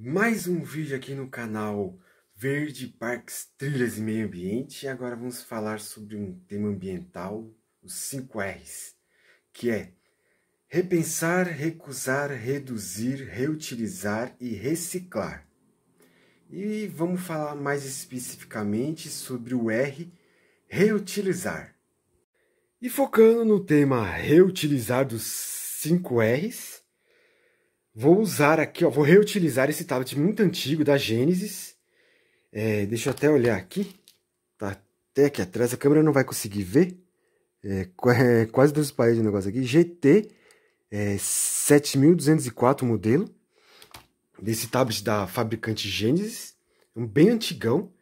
mais um vídeo aqui no canal Verde Parques Trilhas e Meio Ambiente e agora vamos falar sobre um tema ambiental, os 5 R's, que é repensar, recusar, reduzir, reutilizar e reciclar. E vamos falar mais especificamente sobre o R, reutilizar. E focando no tema reutilizar dos 5 R's, Vou usar aqui, ó, vou reutilizar esse tablet muito antigo da Gênesis. É, deixa eu até olhar aqui. Tá até aqui atrás, a câmera não vai conseguir ver. É, é quase dois países o negócio aqui. GT é, 7204 modelo. Desse tablet da fabricante Gênesis. Um bem antigão.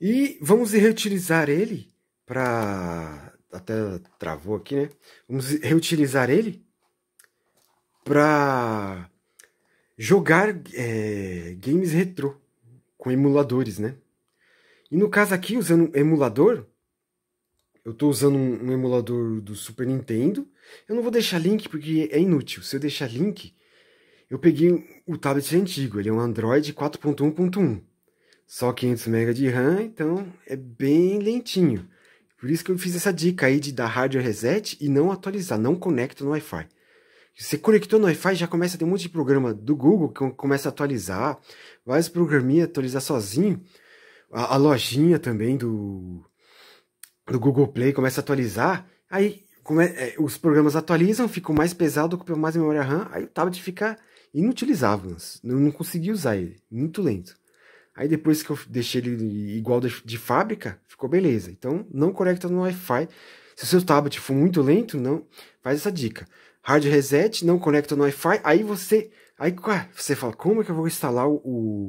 E vamos reutilizar ele para... Até travou aqui, né? Vamos reutilizar ele para jogar é, games retrô com emuladores, né? E no caso aqui, usando um emulador, eu estou usando um, um, emulador do Super Nintendo. Eu não vou deixar link porque é inútil. Se eu deixar link, eu peguei o tablet antigo, ele é um Android 4.1.1. Só 500 MB de RAM, então é bem lentinho. Por isso que eu fiz essa dica aí de dar hardware reset e não atualizar, não conecta no Wi-Fi. Você conectou no Wi-Fi, já começa a ter um monte de programa do Google que começa a atualizar, vários programinhas atualizar sozinho. A, a, lojinha também do, do Google Play começa a atualizar. Aí come, é, os programas atualizam, ficam mais pesados, ocupam mais memória RAM, aí o tablet fica inutilizável. Não, não consegui usar ele, muito lento. Aí depois que eu deixei ele igual de, de fábrica, ficou beleza. Então não conecta no Wi-Fi. Se o seu tablet for muito lento, não faz essa dica hard reset, não conecta no Wi-Fi, aí você. Aí você fala, como é que eu vou instalar o, o,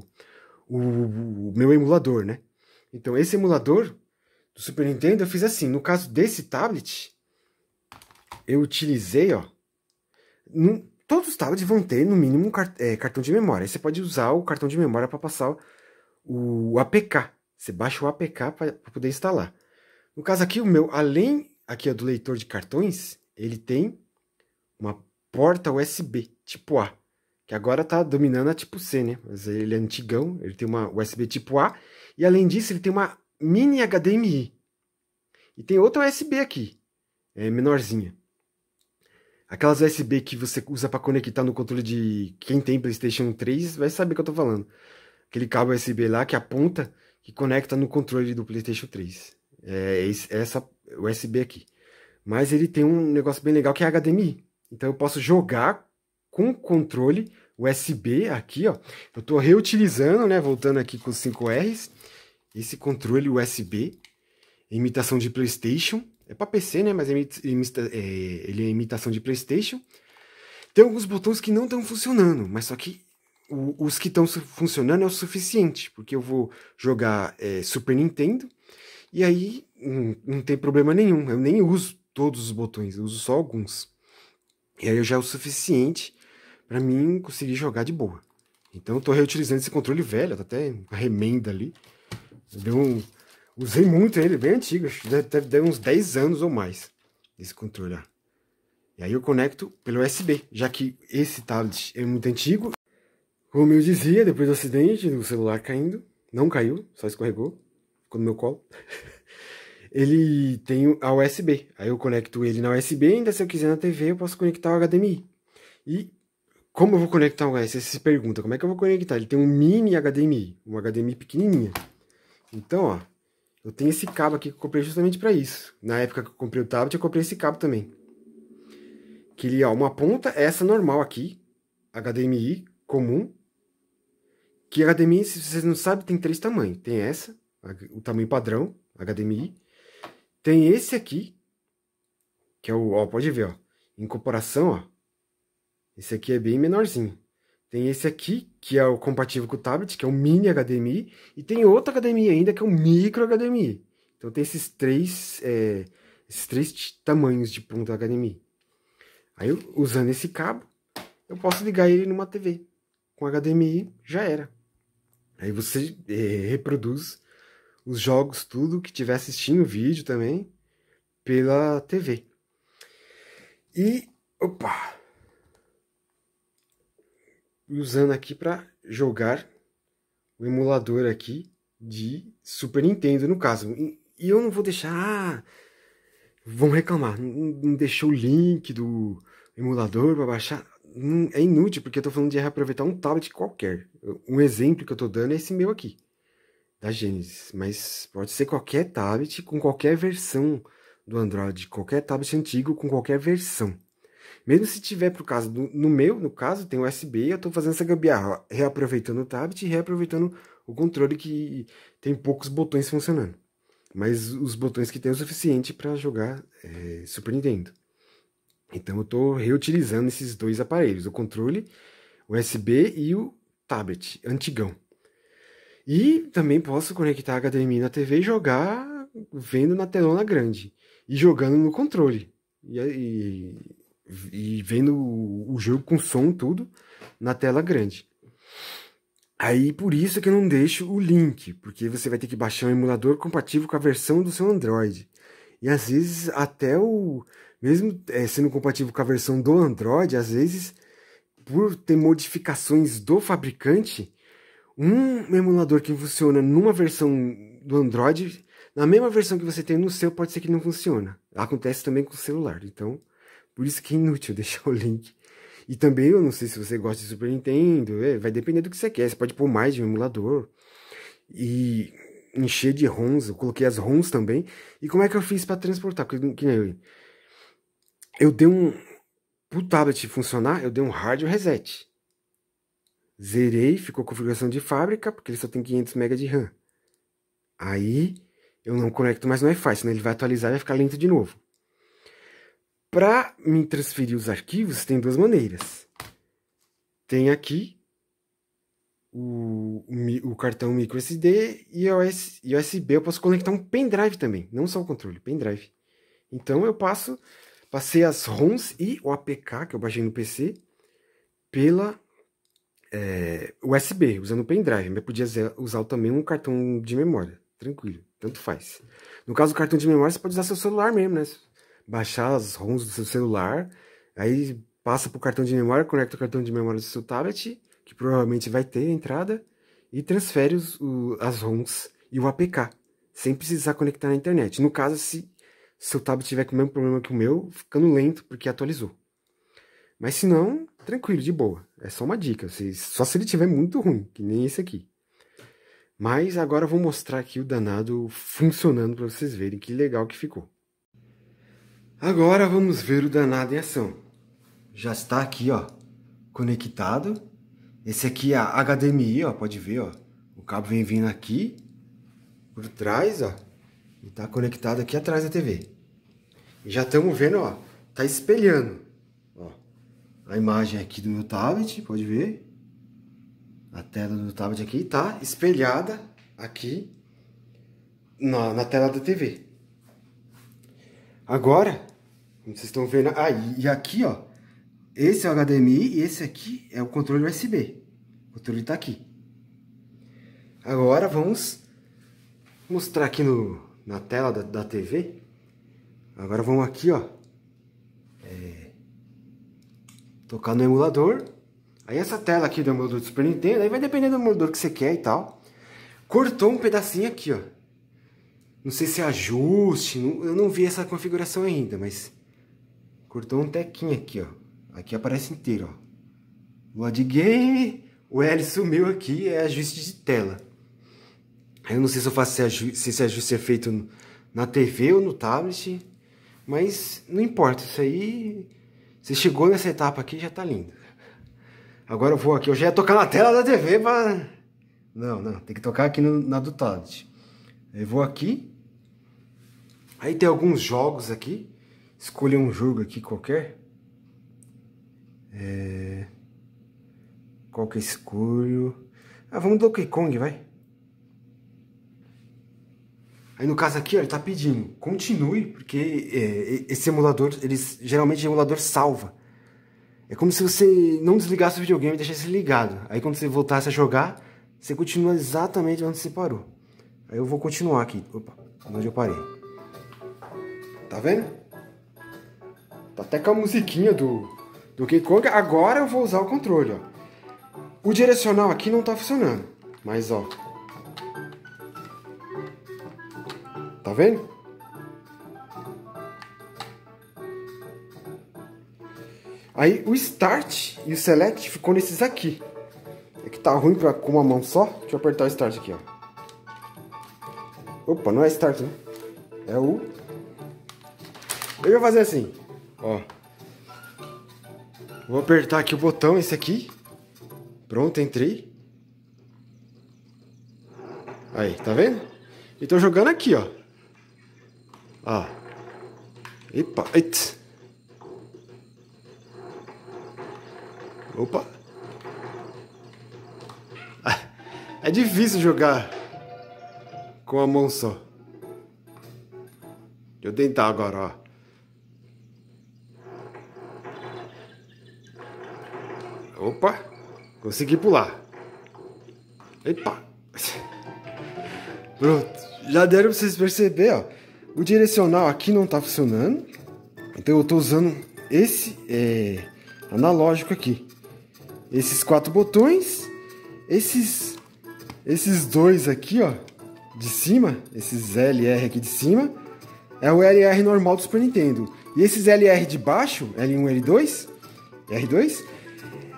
o meu emulador, né? Então, esse emulador do Super Nintendo eu fiz assim. No caso desse tablet, eu utilizei, ó. todos os tablets vão ter, no mínimo, um cart, é, cartão de memória. Aí você pode usar o cartão de memória para passar o, o APK. Você baixa o APK para poder instalar. No caso aqui, o meu, além aqui do leitor de cartões, ele tem uma porta USB tipo A, que agora está dominando a tipo C, né? Mas ele é antigão, ele tem uma USB tipo A, e além disso ele tem uma mini HDMI. E tem outra USB aqui, é menorzinha. Aquelas USB que você usa para conectar no controle de quem tem PlayStation 3 vai saber o que eu estou falando. Aquele cabo USB lá que aponta que conecta no controle do PlayStation 3. É essa USB aqui. Mas ele tem um negócio bem legal que é HDMI. Então eu posso jogar com controle USB aqui, ó. Eu estou reutilizando, né? Voltando aqui com os 5Rs. Esse controle USB, imitação de PlayStation. É para PC, né? Mas é, imita, é, ele é imitação de PlayStation. Tem alguns botões que não estão funcionando, mas só que o, os que estão funcionando é o suficiente, porque eu vou jogar é, Super Nintendo e aí hum, não tem problema nenhum. Eu nem uso todos os botões, eu uso só alguns. E aí já é o suficiente para mim conseguir jogar de boa. Então eu tô reutilizando esse controle velho, tá até uma remenda ali. Deu um... Usei muito ele, bem antigo, deve ter uns 10 anos ou mais esse controle. Ó. E aí eu conecto pelo USB, já que esse tablet é muito antigo. Como eu dizia, depois do acidente, do celular caindo, não caiu, só escorregou, ficou no meu colo. ele tem a USB. Aí eu conecto ele na USB, ainda se eu quiser na TV, eu posso conectar o HDMI. E como eu vou conectar o HDMI Você se pergunta, como é que eu vou conectar? Ele tem um mini HDMI, um HDMI pequenininha. Então, ó, eu tenho esse cabo aqui que eu comprei justamente para isso. Na época que eu comprei o tablet, eu comprei esse cabo também. Que ele, ó, uma ponta essa normal aqui, HDMI comum. Que HDMI, se vocês não sabem, tem três tamanhos. Tem essa, o tamanho padrão, HDMI. Tem esse aqui, que é o, ó, pode ver, ó, em comparação, ó, esse aqui é bem menorzinho. Tem esse aqui, que é o compatível com o tablet, que é o mini HDMI, e tem outro HDMI ainda, que é o micro HDMI. Então tem esses três, é, esses três tamanhos de ponto HDMI. Aí, usando esse cabo, eu posso ligar ele numa TV. Com HDMI, já era. Aí você é, reproduz os jogos, tudo que estiver assistindo o vídeo também pela TV. E opa, usando aqui para jogar o emulador aqui de Super Nintendo no caso. E, eu não vou deixar, ah, vão reclamar, não, não deixou o link do emulador para baixar. Não, é inútil porque eu estou falando de reaproveitar um tablet qualquer. Um exemplo que eu estou dando é esse meu aqui da Gênesis, mas pode ser qualquer tablet com qualquer versão do Android, qualquer tablet antigo com qualquer versão. Mesmo se tiver pro caso do, no meu, no caso, tem USB, eu estou fazendo essa gambiarra, reaproveitando o tablet e reaproveitando o controle que tem poucos botões funcionando. Mas os botões que tem é o suficiente para jogar é, Super Nintendo. Então eu estou reutilizando esses dois aparelhos, o controle USB e o tablet antigão. E também posso conectar a HDMI na TV e jogar vendo na telona grande e jogando no controle. E, é, e, e vendo o, o jogo com som tudo na tela grande. Aí por isso que eu não deixo o link, porque você vai ter que baixar um emulador compatível com a versão do seu Android. E às vezes até o mesmo é, sendo compatível com a versão do Android, às vezes por ter modificações do fabricante, um emulador que funciona numa versão do Android, na mesma versão que você tem no seu, pode ser que não funciona. Acontece também com o celular, então por isso que é inútil deixar o link. E também, eu não sei se você gosta de Super Nintendo, é, vai depender do que você quer. Você pode pôr mais de um emulador e encher de ROMs. Eu coloquei as ROMs também. E como é que eu fiz para transportar? Porque que eu, eu dei um. Pro tablet funcionar, eu dei um hard reset. Zerei, ficou configuração de fábrica, porque ele só tem 500 MB de RAM. Aí eu não conecto mais no Wi-Fi, senão ele vai atualizar e vai ficar lento de novo. Para me transferir os arquivos, tem duas maneiras. Tem aqui o, o, cartão microSD e USB. Eu posso conectar um pendrive também, não só o controle, pendrive. Então eu passo, passei as ROMs e o APK que eu baixei no PC pela é, USB, usando o pendrive, mas podia usar também um cartão de memória, tranquilo, tanto faz. No caso do cartão de memória, você pode usar seu celular mesmo, né? Baixar as ROMs do seu celular, aí passa para o cartão de memória, conecta o cartão de memória do seu tablet, que provavelmente vai ter entrada, e transfere os, o, as ROMs e o APK, sem precisar conectar na internet. No caso, se seu tablet tiver com o mesmo problema que o meu, ficando lento porque atualizou. Mas se não, tranquilo, de boa. É só uma dica. só se ele tiver muito ruim, que nem esse aqui. Mas agora eu vou mostrar aqui o danado funcionando para vocês verem que legal que ficou. Agora vamos ver o danado em ação. Já está aqui, ó, conectado. Esse aqui é a HDMI, ó, pode ver, ó. O cabo vem vindo aqui por trás, ó, e tá conectado aqui atrás da TV. E já estamos vendo, ó, tá espelhando a imagem aqui do meu tablet, pode ver. A tela do tablet aqui está espelhada aqui na, na, tela da TV. Agora, como vocês estão vendo, aí ah, e aqui ó, esse é o HDMI e esse aqui é o controle USB. O controle está aqui. Agora vamos mostrar aqui no, na tela da, da TV. Agora vamos aqui ó, tocar no emulador. Aí essa tela aqui do emulador do Super Nintendo, aí vai depender do emulador que você quer e tal. Cortou um pedacinho aqui, ó. Não sei se é ajuste, não, eu não vi essa configuração ainda, mas cortou um tequinho aqui, ó. Aqui aparece inteiro, ó. Lua de game, o L sumiu aqui, é ajuste de tela. Eu não sei se eu faço esse é se esse ajuste é feito na TV ou no tablet, mas não importa, isso aí você chegou nessa etapa aqui, já tá lindo. Agora eu vou aqui, eu já ia tocar na tela da TV pra... Não, não, tem que tocar aqui no, na do tablet. Eu vou aqui. Aí tem alguns jogos aqui. Escolher um jogo aqui qualquer. É... Qual que eu escolho? Ah, vamos do Donkey Kong, vai. Aí no caso aqui, ó, ele tá pedindo, continue, porque é, esse emulador, eles, geralmente o emulador salva. É como se você não desligasse o videogame e deixasse ligado. Aí quando você voltasse a jogar, você continua exatamente onde você parou. Aí eu vou continuar aqui, opa, onde eu parei. Tá vendo? Tá até com a musiquinha do, do King Kong. Agora eu vou usar o controle, ó. O direcional aqui não está funcionando, mas ó, vendo? Aí o start e o select ficou nesses aqui. É que tá ruim pra, com uma mão só. Deixa eu apertar o start aqui, ó. Opa, não é start, né? É o... Eu vou fazer assim, ó. Vou apertar aqui o botão, esse aqui. Pronto, entrei. Aí, tá vendo? E tô jogando aqui, ó. Ah. Epa, it. Opa. Ah, é difícil jogar com a mão só. Deixa eu tentar agora, ó. Opa, consegui pular. Epa. Pronto, já deram pra vocês perceber, ó. O direcional aqui não está funcionando, então eu estou usando esse é, analógico aqui. Esses quatro botões, esses, esses dois aqui, ó, de cima, esses LR aqui de cima, é o LR normal do Super Nintendo. E esses LR de baixo, L1 L2, R2,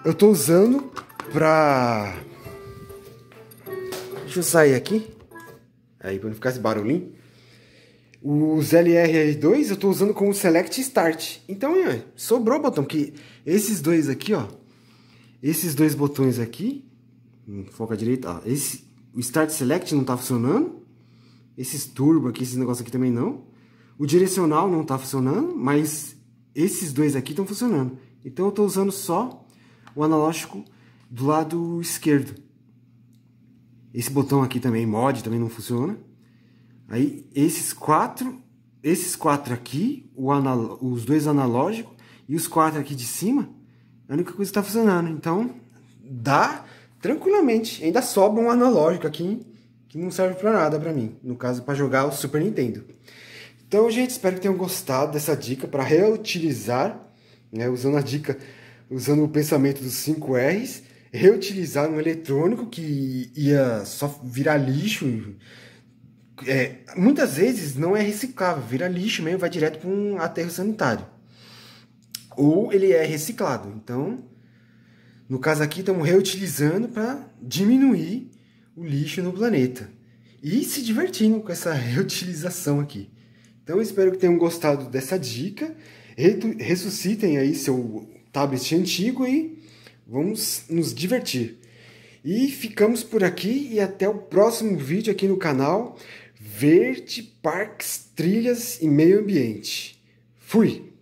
eu estou usando para. Deixa eu sair aqui, aí para não ficar esse barulhinho. Os LRR2 eu estou usando como Select Start. Então, sobrou botão, porque esses dois aqui, ó. Esses dois botões aqui, hum, foca direito, ó. Esse, o Start Select não está funcionando. Esses turbo aqui, esse negócio aqui também não. O direcional não está funcionando, mas esses dois aqui estão funcionando. Então, eu estou usando só o analógico do lado esquerdo. Esse botão aqui também, mod, também não funciona. Aí esses quatro, esses quatro aqui, anal, os dois analógicos e os quatro aqui de cima, é a única coisa que está funcionando. Então dá tranquilamente. Ainda sobra um analógico aqui que não serve para nada para mim. No caso, para jogar o Super Nintendo. Então, gente, espero que tenham gostado dessa dica para reutilizar, né, usando a dica, usando o pensamento dos 5 R's, reutilizar um eletrônico que ia só virar lixo é, muitas vezes não é reciclável, vira lixo mesmo, vai direto para um aterro sanitário. Ou ele é reciclado. Então, no caso aqui, estamos reutilizando para diminuir o lixo no planeta. E se divertindo com essa reutilização aqui. Então, espero que tenham gostado dessa dica. Ressuscitem aí seu tablet antigo e vamos nos divertir. E ficamos por aqui e até o próximo vídeo aqui no canal. Verde, parques, trilhas e meio ambiente. Fui!